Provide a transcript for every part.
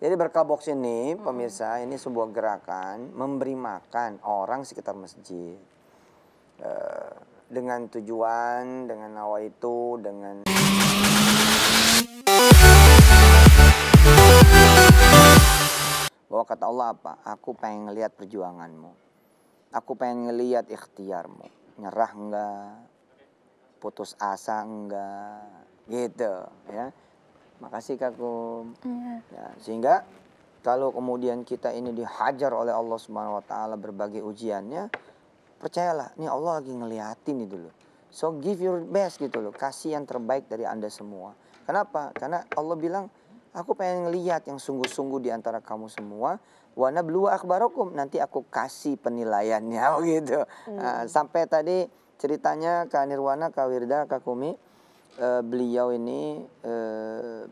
Jadi berkah box ini hmm. pemirsa ini sebuah gerakan memberi makan orang sekitar masjid Uh, dengan tujuan dengan awal itu dengan bahwa kata Allah apa? Aku pengen ngelihat perjuanganmu. Aku pengen ngelihat ikhtiarmu. Nyerah enggak? Putus asa enggak? Gitu ya. Makasih Kak Kum. Iya. Ya, sehingga kalau kemudian kita ini dihajar oleh Allah Subhanahu wa taala berbagai ujiannya, percayalah, nih Allah lagi ngeliatin itu loh. So give your best gitu loh. Kasih yang terbaik dari Anda semua. Kenapa? Karena Allah bilang, aku pengen ngeliat yang sungguh-sungguh di antara kamu semua. Wana belua akbarokum. Nanti aku kasih penilaiannya gitu. Hmm. Nah, sampai tadi ceritanya Kak Nirwana, Kak Wirda, Kak Kumi uh, beliau ini uh,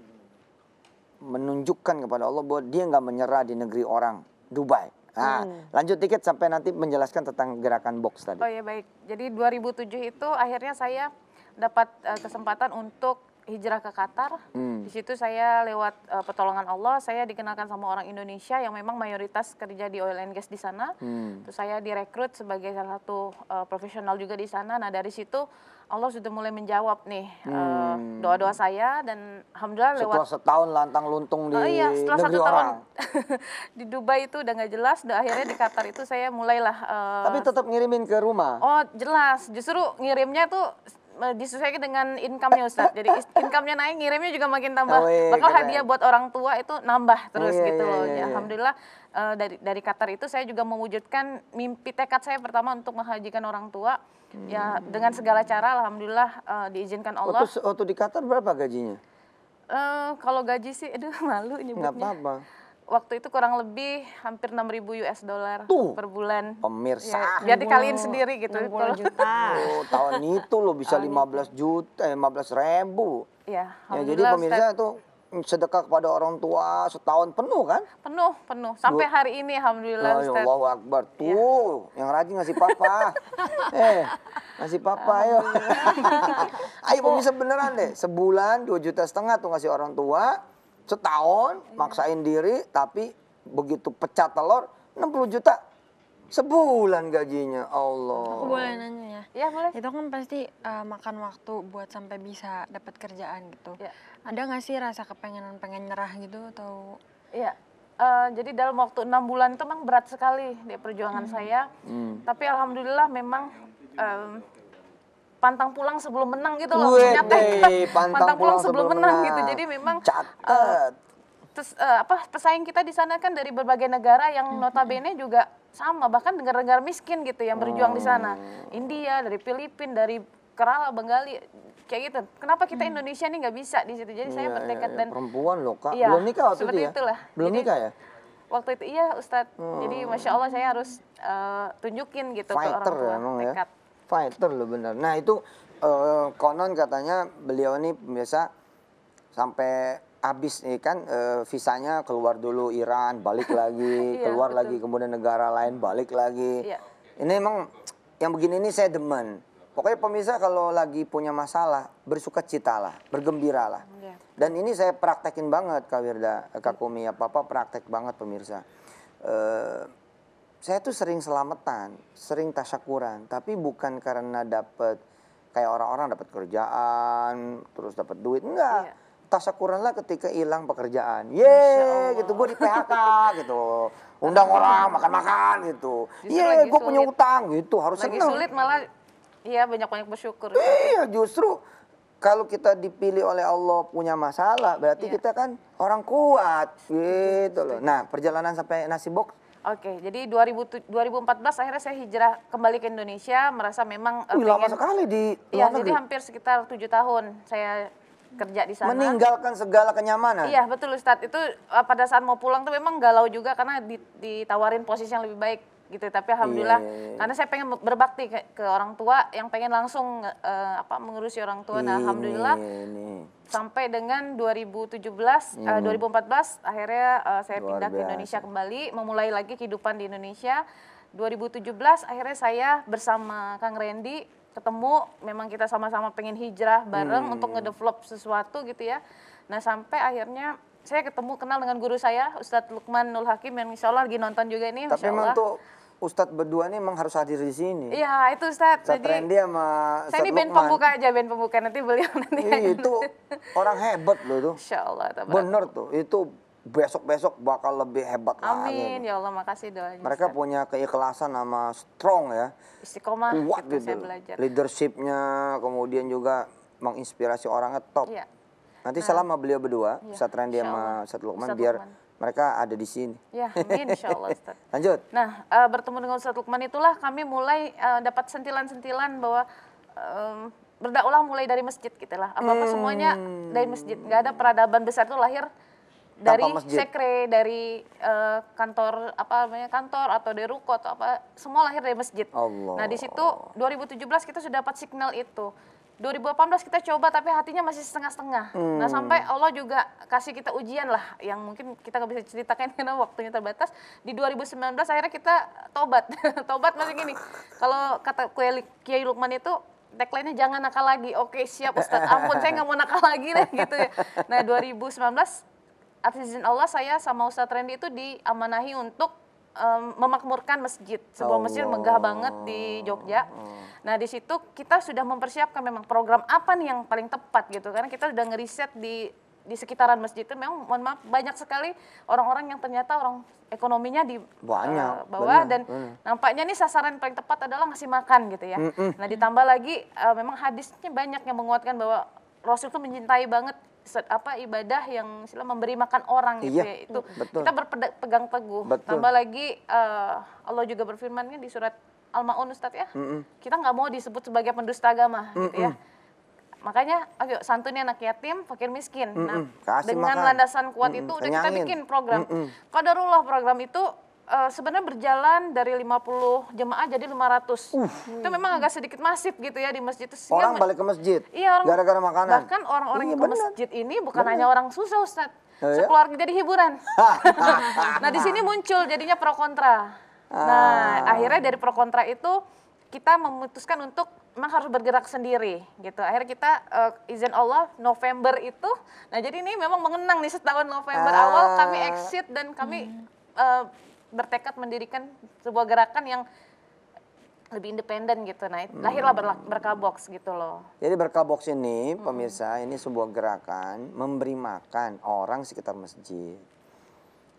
menunjukkan kepada Allah bahwa dia nggak menyerah di negeri orang Dubai. Nah, hmm. lanjut tiket sampai nanti menjelaskan tentang gerakan box tadi. Oh ya baik. Jadi 2007 itu akhirnya saya dapat uh, kesempatan untuk hijrah ke Qatar. Hmm. Di situ saya lewat uh, pertolongan Allah, saya dikenalkan sama orang Indonesia yang memang mayoritas kerja di oil and gas di sana. Hmm. Terus saya direkrut sebagai salah satu uh, profesional juga di sana. Nah, dari situ Allah sudah mulai menjawab nih eh, hmm. uh, doa-doa saya dan alhamdulillah setelah lewat setahun lantang luntung di uh, iya, setelah satu orang. tahun di Dubai itu udah nggak jelas, dan akhirnya di Qatar itu saya mulailah uh, Tapi tetap ngirimin ke rumah. Oh, jelas. Justru ngirimnya tuh disesuaikan dengan income-nya Ustaz. Jadi income-nya naik, ngirimnya juga makin tambah. Oh, iya, iya Bakal hadiah buat orang tua itu nambah terus oh, iya, gitu iya, loh. Iya, iya. Alhamdulillah uh, dari dari Qatar itu saya juga mewujudkan mimpi tekad saya pertama untuk menghajikan orang tua. Ya, hmm. Ya dengan segala cara alhamdulillah uh, diizinkan Allah. Waktu, waktu di Qatar berapa gajinya? Uh, kalau gaji sih aduh malu nyebutnya. Enggak apa-apa waktu itu kurang lebih hampir 6000 US dollar per bulan. Pemirsa. Ya, jadi kalian sendiri gitu. 60 juta. Oh, tahun itu lo bisa 15 juta, eh, 15 ribu. Ya, ya jadi pemirsa Ustaz. itu sedekah kepada orang tua setahun penuh kan? Penuh, penuh. Sampai hari ini alhamdulillah Ya Allah Akbar. Iya. Tuh, ya. yang rajin ngasih papa. eh, ngasih papa ayo. ayo pemirsa beneran deh, sebulan dua juta setengah tuh ngasih orang tua setahun iya. maksain diri tapi begitu pecah telur 60 juta sebulan gajinya Allah. Aku boleh nanya ya? Iya boleh. Itu kan pasti uh, makan waktu buat sampai bisa dapat kerjaan gitu. Ya. Ada nggak sih rasa kepengenan pengen nyerah gitu atau? Iya. Uh, jadi dalam waktu enam bulan itu memang berat sekali di perjuangan hmm. saya. Hmm. Tapi alhamdulillah memang um, pantang pulang sebelum menang gitu loh Wede, pantang, pantang pulang sebelum menang, menang gitu jadi memang Catet. uh, terus uh, apa pesaing kita di sana kan dari berbagai negara yang notabene juga sama bahkan negara-negara miskin gitu yang berjuang hmm. di sana mm. India dari Filipina dari Kerala Bengali kayak gitu kenapa kita mm. Indonesia ini nggak bisa di situ jadi ya, saya iya, iya, bertekad ya, dan perempuan loh kak ya, belum nikah waktu seperti itu ya itulah. belum jadi, nikah ya waktu itu iya Ustadz hmm. jadi masya Allah saya harus uh, tunjukin gitu Fighter ke orang tua ya, ya? tekad ya? fighter loh bener. Nah itu uh, konon katanya beliau ini biasa sampai habis nih kan uh, visanya keluar dulu Iran balik lagi iya, keluar betul. lagi kemudian negara lain balik lagi iya. ini emang yang begini ini saya demen pokoknya pemirsa kalau lagi punya masalah bersuka cita bersukacitalah bergembiralah Yeah. dan ini saya praktekin banget Kak Wirda eh, Kak Kumi apa apa praktek banget pemirsa Uh, saya tuh sering selamatan, sering tasyakuran, tapi bukan karena dapat kayak orang-orang dapat kerjaan, terus dapat duit, enggak. Iya. Tasyakuran lah ketika hilang pekerjaan. Ye, gitu gue di PHK gitu. Undang orang makan-makan gitu. Ye, gue punya utang gitu, harus lagi seneng. sulit malah iya banyak-banyak bersyukur. Iya, justru kalau kita dipilih oleh Allah punya masalah, berarti yeah. kita kan orang kuat gitu loh. Nah, perjalanan sampai nasi box Oke, jadi 2000, 2014 akhirnya saya hijrah kembali ke Indonesia, merasa memang eh, Wih, pengen, lama sekali di Iya, jadi hampir sekitar tujuh tahun saya kerja di sana. Meninggalkan segala kenyamanan. Iya, betul Ustadz. Itu eh, pada saat mau pulang tuh memang galau juga karena ditawarin posisi yang lebih baik gitu tapi iya, alhamdulillah yeah, yeah, yeah. karena saya pengen berbakti ke, ke orang tua yang pengen langsung uh, apa mengurusi orang tua nah alhamdulillah sampai dengan 2017 hmm. uh, 2014 akhirnya uh, saya Luar pindah biasa. ke Indonesia kembali memulai lagi kehidupan di Indonesia 2017 akhirnya saya bersama Kang Randy ketemu memang kita sama-sama pengen hijrah bareng untuk hmm. ngedevelop sesuatu gitu ya nah sampai akhirnya saya ketemu kenal dengan guru saya Ustadz Lukman Nul Hakim yang insya Allah lagi nonton juga ini tapi memang tuh Ustadz berdua ini memang harus hadir di sini. Iya itu Ustadz. Ustadz Jadi, Randy sama Ustadz Saya ini band Lukman. pembuka aja, band pembuka nanti beliau nanti. Iya itu orang hebat loh itu. Insya Allah. Bener tuh, itu besok-besok bakal lebih hebat Amin. lagi. Amin, ya Allah makasih doanya. Mereka Ustadz. punya keikhlasan sama strong ya. Istiqomah. Kuat gitu. Saya belajar. Leadershipnya, kemudian juga menginspirasi orangnya top. Iya. Nanti nah. salam beliau berdua, iya. Ustadz Randy sama Ustadz Lukman, Ustadz Lukman biar mereka ada di sini. Ya, amin insya Allah Ustaz. Lanjut. Nah, uh, bertemu dengan Ustaz Lukman itulah kami mulai uh, dapat sentilan-sentilan bahwa um, berdakwah mulai dari masjid gitu lah. Apa-apa hmm. semuanya dari masjid. Gak ada peradaban besar itu lahir dari sekre, dari uh, kantor apa namanya kantor atau dari ruko atau apa semua lahir dari masjid. Allah. Nah, di situ 2017 kita sudah dapat signal itu. 2018 kita coba tapi hatinya masih setengah-setengah. Nah, hmm. Nah sampai Allah juga kasih kita ujian lah yang mungkin kita nggak bisa ceritakan karena waktunya terbatas. Di 2019 akhirnya kita tobat, tobat masih gini. Kalau kata Kiai Lukman itu tagline-nya jangan nakal lagi. Oke siap Ustaz, ampun saya nggak mau nakal lagi deh gitu ya. Nah 2019 atas izin Allah saya sama Ustaz Randy itu diamanahi untuk um, memakmurkan masjid. Sebuah Allah. masjid megah banget di Jogja. Oh, oh. Nah, di situ kita sudah mempersiapkan memang program apa nih yang paling tepat gitu. Karena kita sudah ngeriset di di sekitaran masjid itu memang mohon maaf banyak sekali orang-orang yang ternyata orang ekonominya di banyak, uh, bawah banyak, dan banyak. nampaknya nih sasaran paling tepat adalah ngasih makan gitu ya. Mm -mm. Nah ditambah lagi uh, memang hadisnya banyak yang menguatkan bahwa Rasul itu mencintai banget apa ibadah yang istilah memberi makan orang gitu iya, ya itu betul. kita berpegang teguh betul. tambah lagi uh, Allah juga berfirman kan di surat Al-Maun Ustaz ya mm -mm. kita nggak mau disebut sebagai pendusta agama mm -mm. gitu ya makanya ayo santuni anak yatim fakir miskin mm -mm. nah dengan makan. landasan kuat mm -mm. itu udah kita bikin program mm -mm. kadarullah program itu uh, sebenarnya berjalan dari 50 jemaah jadi 500. Uh. Itu memang agak sedikit masif gitu ya di masjid itu. Orang balik ke masjid. Iya, orang gara-gara makanan. Bahkan orang-orang iya, yang ke masjid ini bukan bener. hanya orang susah, Ustaz. Oh, iya? Sekeluarga jadi hiburan. nah, di sini muncul jadinya pro kontra. Nah, ah. akhirnya dari pro kontra itu kita memutuskan untuk memang harus bergerak sendiri gitu. Akhirnya kita uh, izin Allah November itu. Nah, jadi ini memang mengenang nih setahun November ah. awal kami exit dan kami hmm. uh, bertekad mendirikan sebuah gerakan yang lebih independen gitu. Nah, hmm. lahirlah ber Berkah Box gitu loh. Jadi Berkah Box ini hmm. pemirsa, hmm. ini sebuah gerakan memberi makan orang sekitar masjid.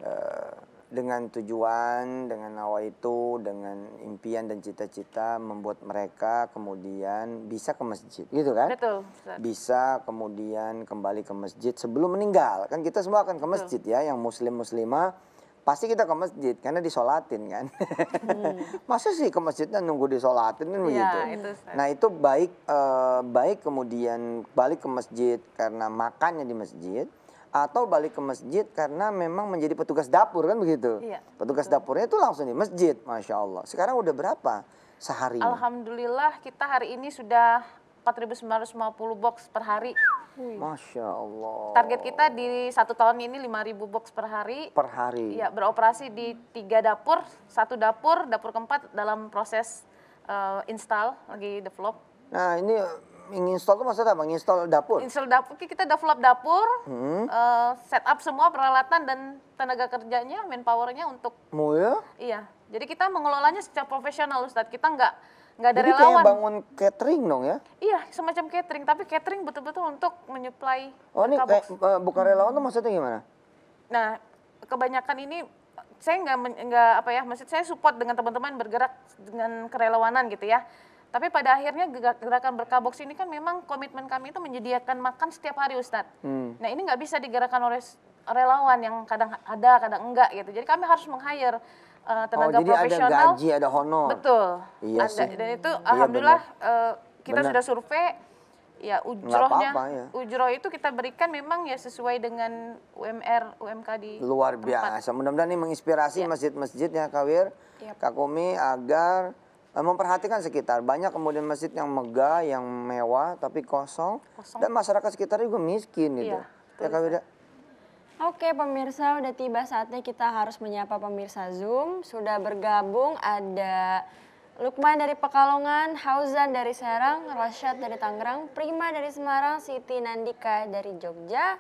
Uh, dengan tujuan, dengan awal itu, dengan impian dan cita-cita membuat mereka kemudian bisa ke masjid, gitu kan? Betul. betul. Bisa kemudian kembali ke masjid sebelum meninggal. Kan kita semua akan ke masjid betul. ya, yang muslim muslimah pasti kita ke masjid karena disolatin kan. Hmm. Masa sih ke masjidnya nunggu disolatin kan ya, Itu, nah itu baik eh, baik kemudian balik ke masjid karena makannya di masjid atau balik ke masjid karena memang menjadi petugas dapur kan begitu. Ya, petugas betul. dapurnya itu langsung di masjid, masya Allah. Sekarang udah berapa sehari? Alhamdulillah kita hari ini sudah 4.950 box per hari Masya Allah. Target kita di satu tahun ini 5.000 box per hari. Per hari. Ya, beroperasi di tiga dapur, satu dapur, dapur keempat dalam proses uh, install, lagi develop. Nah ini menginstall tuh maksudnya apa? Menginstall dapur? Install dapur, kita develop dapur, hmm. uh, setup semua peralatan dan tenaga kerjanya, manpowernya untuk. Mau ya? Iya, jadi kita mengelolanya secara profesional Ustadz, kita nggak nggak ada Jadi relawan. Kayak bangun catering dong ya? Iya, semacam catering, tapi catering betul-betul untuk menyuplai. Oh, ini eh, bukan relawan tuh maksudnya gimana? Nah, kebanyakan ini saya nggak nggak apa ya, maksud saya support dengan teman-teman bergerak dengan kerelawanan gitu ya. Tapi pada akhirnya gerakan berkabox ini kan memang komitmen kami itu menyediakan makan setiap hari Ustadz. Hmm. Nah ini nggak bisa digerakkan oleh relawan yang kadang ada, kadang enggak gitu. Jadi kami harus meng-hire uh, tenaga oh, jadi profesional. ada gaji, ada honor. Betul. Iya ada. sih. Dan itu iya, alhamdulillah bener. Eh, kita bener. sudah survei ya ujrohnya ya. ujroh itu kita berikan memang ya sesuai dengan UMR UMK di luar biasa mudah-mudahan ini menginspirasi iya. masjid-masjid ya Kawir ya. Kakumi agar eh, memperhatikan sekitar. Banyak kemudian masjid yang megah, yang mewah, tapi kosong, kosong. dan masyarakat sekitar juga miskin gitu. ya, ya Kak Wida? Oke pemirsa, udah tiba saatnya kita harus menyapa pemirsa Zoom. Sudah bergabung ada Lukman dari Pekalongan, Hauzan dari Serang, Rasyad dari Tangerang, Prima dari Semarang, Siti Nandika dari Jogja,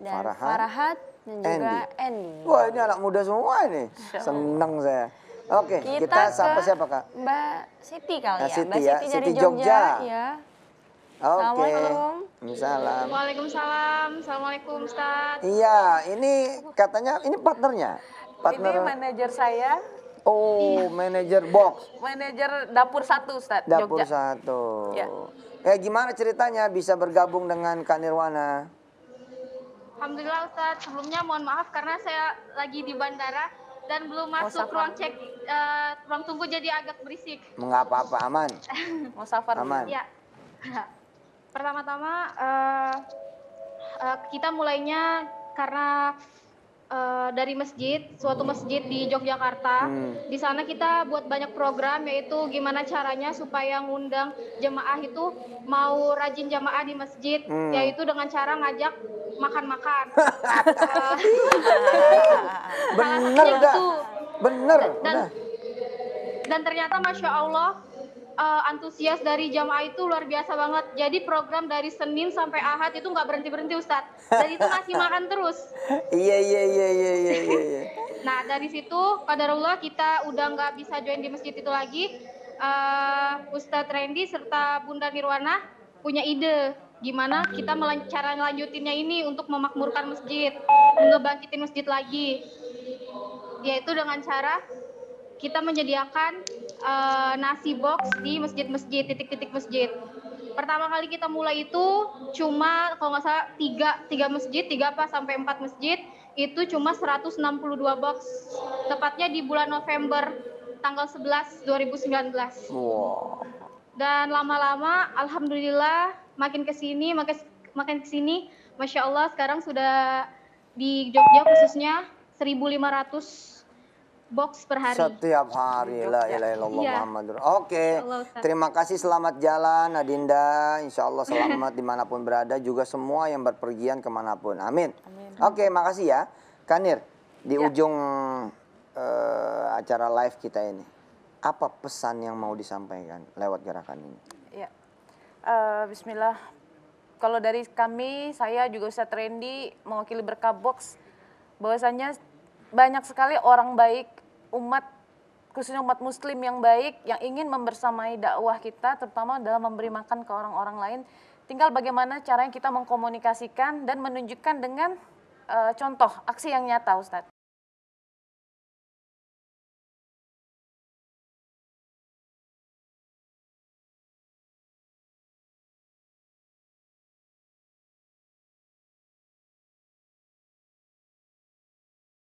dan Farahat, Farahat dan juga Andy. Andy. Wah ini anak muda semua ini, iya. seneng saya. Oke, kita, kita sampai siapa kak? Mbak Siti kali nah, ya, Siti Mbak ya. Siti dari Siti Jogja. Jogja. Ya. Oke. Okay. Waalaikumsalam. Assalamualaikum Ustaz. Iya, ini katanya ini partnernya. Partner. Ini manajer saya. Oh, iya. manajer box. Manajer dapur satu Ustaz. Dapur Jogja. satu. Ya. Eh gimana ceritanya bisa bergabung dengan Kak Nirwana? Alhamdulillah Ustaz, sebelumnya mohon maaf karena saya lagi di bandara dan belum masuk ruang cek uh, ruang tunggu jadi agak berisik. Mengapa apa aman. Mau safar aman. Ya. Pertama-tama uh, uh, kita mulainya karena uh, dari masjid, suatu masjid di Yogyakarta. Hmm. Di sana kita buat banyak program yaitu gimana caranya supaya ngundang jemaah itu mau rajin jemaah di masjid, hmm. yaitu dengan cara ngajak makan-makan. bener, bener. dan ternyata masya Allah uh, antusias dari jamaah itu luar biasa banget. Jadi program dari Senin sampai Ahad itu nggak berhenti berhenti Ustad. Dan itu masih makan terus. Iya iya iya iya iya. iya, iya. nah dari situ pada Allah kita udah nggak bisa join di masjid itu lagi. Uh, Ustadz Randy serta Bunda Nirwana punya ide gimana kita cara ini untuk memakmurkan masjid, ngebangkitin masjid lagi. Yaitu dengan cara kita menyediakan uh, nasi box di masjid-masjid, titik-titik masjid. Pertama kali kita mulai itu cuma kalau nggak salah tiga, tiga masjid, tiga apa sampai empat masjid itu cuma 162 box. Tepatnya di bulan November tanggal 11 2019. Wow. Dan lama-lama alhamdulillah makin ke sini makin makin ke sini Masya Allah sekarang sudah di Jogja khususnya 1500 box per hari. Setiap hari. lah iya. ilaha illallah ya. Muhammadur. Oke. Okay. Terima kasih selamat jalan Adinda. Insya Allah selamat dimanapun berada juga semua yang berpergian kemanapun. Amin. Amin. Oke, okay, makasih ya. Kanir, di ya. ujung uh, acara live kita ini, apa pesan yang mau disampaikan lewat gerakan ini? Ya. Uh, Bismillah. Kalau dari kami, saya juga Ustaz Trendy mewakili Berkah Box, bahwasanya banyak sekali orang baik umat khususnya umat muslim yang baik yang ingin membersamai dakwah kita terutama dalam memberi makan ke orang-orang lain tinggal bagaimana cara yang kita mengkomunikasikan dan menunjukkan dengan e, contoh aksi yang nyata Ustadz.